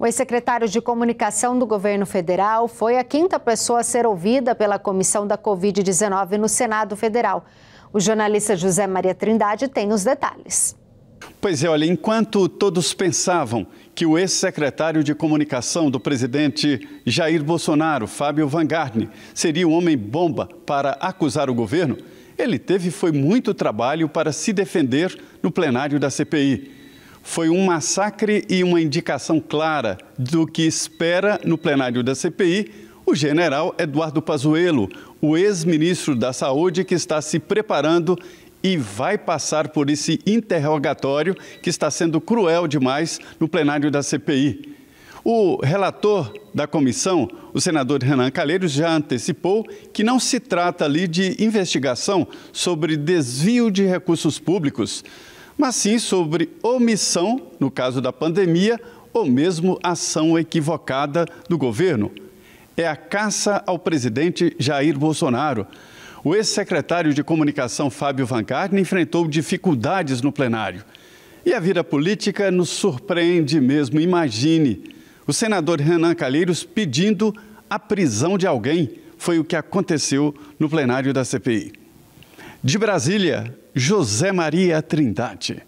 O ex-secretário de Comunicação do governo federal foi a quinta pessoa a ser ouvida pela comissão da Covid-19 no Senado Federal. O jornalista José Maria Trindade tem os detalhes. Pois é, olha, enquanto todos pensavam que o ex-secretário de comunicação do presidente Jair Bolsonaro, Fábio Vangarne, seria o homem-bomba para acusar o governo, ele teve foi muito trabalho para se defender no plenário da CPI foi um massacre e uma indicação clara do que espera no plenário da CPI o general Eduardo Pazuello, o ex-ministro da Saúde que está se preparando e vai passar por esse interrogatório que está sendo cruel demais no plenário da CPI. O relator da comissão, o senador Renan Calheiros, já antecipou que não se trata ali de investigação sobre desvio de recursos públicos, mas sim sobre omissão, no caso da pandemia, ou mesmo ação equivocada do governo. É a caça ao presidente Jair Bolsonaro. O ex-secretário de Comunicação Fábio Vanguardi enfrentou dificuldades no plenário. E a vida política nos surpreende mesmo, imagine. O senador Renan Calheiros pedindo a prisão de alguém. Foi o que aconteceu no plenário da CPI. De Brasília, José Maria Trindade.